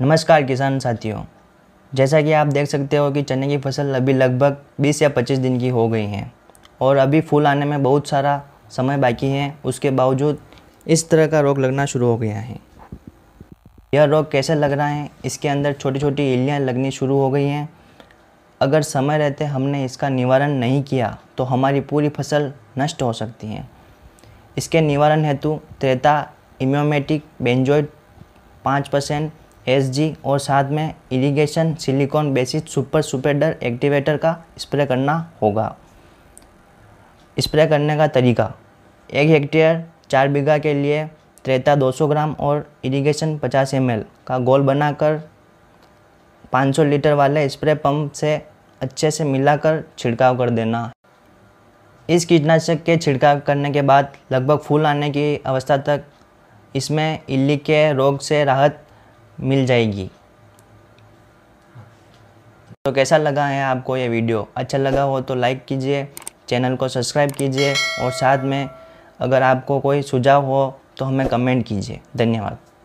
नमस्कार किसान साथियों जैसा कि आप देख सकते हो कि चने की फसल अभी लगभग 20 या 25 दिन की हो गई है और अभी फूल आने में बहुत सारा समय बाकी है उसके बावजूद इस तरह का रोग लगना शुरू हो गया है यह रोग कैसे लग रहा है इसके अंदर छोटी छोटी इलियाँ लगनी शुरू हो गई हैं अगर समय रहते हमने इसका निवारण नहीं किया तो हमारी पूरी फसल नष्ट हो सकती है इसके निवारण हेतु त्रेता इम्योमेटिक बेंजोइड पाँच परसेंट एसजी और साथ में इरिगेशन सिलिकॉन बेसिस सुपर सुपेडर एक्टिवेटर का स्प्रे करना होगा स्प्रे करने का तरीका एक हेक्टेयर चार बीघा के लिए त्रेता 200 ग्राम और इरिगेशन 50 एम का गोल बनाकर 500 लीटर वाले स्प्रे पंप से अच्छे से मिलाकर छिड़काव कर देना इस कीटनाशक के छिड़काव करने के बाद लगभग फूल आने की अवस्था तक इसमें इल्ली के रोग से राहत मिल जाएगी तो कैसा लगा है आपको ये वीडियो अच्छा लगा हो तो लाइक कीजिए चैनल को सब्सक्राइब कीजिए और साथ में अगर आपको कोई सुझाव हो तो हमें कमेंट कीजिए धन्यवाद